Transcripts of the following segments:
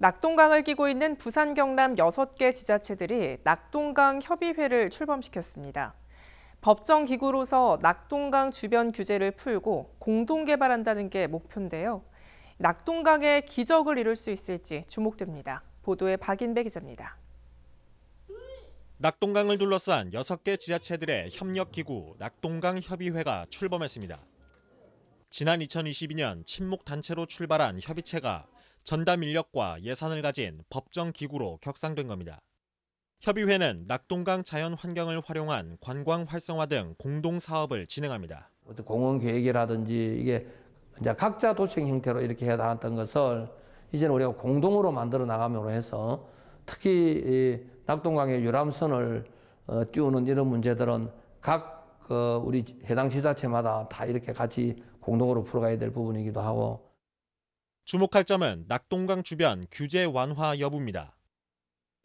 낙동강을 끼고 있는 부산 경남 6개 지자체들이 낙동강 협의회를 출범시켰습니다. 법정 기구로서 낙동강 주변 규제를 풀고 공동 개발한다는 게 목표인데요. 낙동강의 기적을 이룰 수 있을지 주목됩니다. 보도에 박인배 기자입니다. 낙동강을 둘러싼 6개 지자체들의 협력기구 낙동강협의회가 출범했습니다. 지난 2022년 친목단체로 출발한 협의체가 전담 인력과 예산을 가진 법정 기구로 격상된 겁니다. 협의회는 낙동강 자연 환경을 활용한 관광 활성화 등 공동 사업을 진행합니다. 공원 계획이라든지 이게 이제 각자 도청 형태로 이렇게 해 나갔던 것을 이제는 우리가 공동으로 만들어 나가므로 해서 특히 낙동강의 유람선을 어, 띄우는 이런 문제들은 각 어, 우리 해당 지자체마다 다 이렇게 같이 공동으로 풀어가야 될 부분이기도 하고 주목할 점은 낙동강 주변 규제 완화 여부입니다.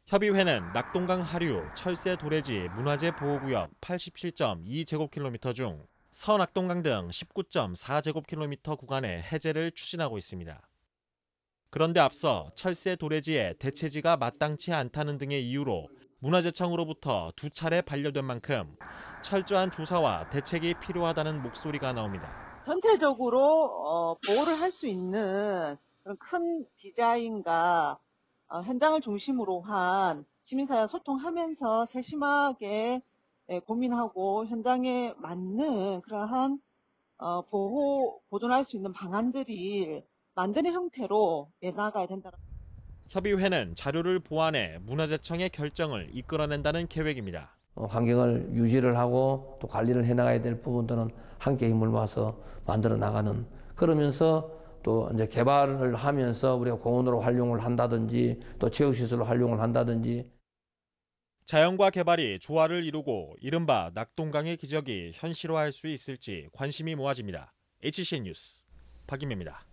협의회는 낙동강 하류 철새 도래지 문화재 보호구역 87.2제곱킬로미터 중 서낙동강 등 19.4제곱킬로미터 구간의 해제를 추진하고 있습니다. 그런데 앞서 철새 도래지의 대체지가 마땅치 않다는 등의 이유로 문화재청으로부터 두 차례 반려된 만큼 철저한 조사와 대책이 필요하다는 목소리가 나옵니다. 전체적으로 어, 보호를 할 수 있는 그런 큰 디자인과 어, 현장을 중심으로 한 시민사회 소통하면서 세심하게 예, 고민하고 현장에 맞는 그러한 어, 보호 보존할 수 있는 방안들이 만드는 형태로 내 나가야 된다. 협의회는 자료를 보완해 문화재청의 결정을 이끌어낸다는 계획입니다. 어, 환경을 유지를 하고 또 관리를 해나가야 될 부분들은 함께 힘을 모아서 만들어 나가는 그러면서 또 이제 개발을 하면서 우리가 공원으로 활용을 한다든지 또 체육시설로 활용을 한다든지 자연과 개발이 조화를 이루고 이른바 낙동강의 기적이 현실화할 수 있을지 관심이 모아집니다. h c 뉴스 박인매입니다.